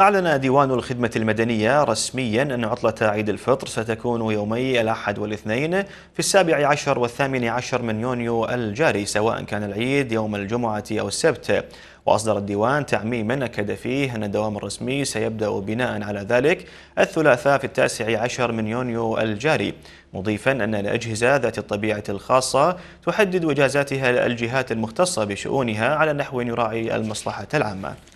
أعلن ديوان الخدمة المدنية رسميا أن عطلة عيد الفطر ستكون يومي الأحد والاثنين في السابع عشر والثامن عشر من يونيو الجاري سواء كان العيد يوم الجمعة أو السبت وأصدر الديوان تعميما أكد فيه أن الدوام الرسمي سيبدأ بناء على ذلك الثلاثاء في التاسع عشر من يونيو الجاري مضيفا أن الأجهزة ذات الطبيعة الخاصة تحدد وجازاتها الجهات المختصة بشؤونها على نحو يراعي المصلحة العامة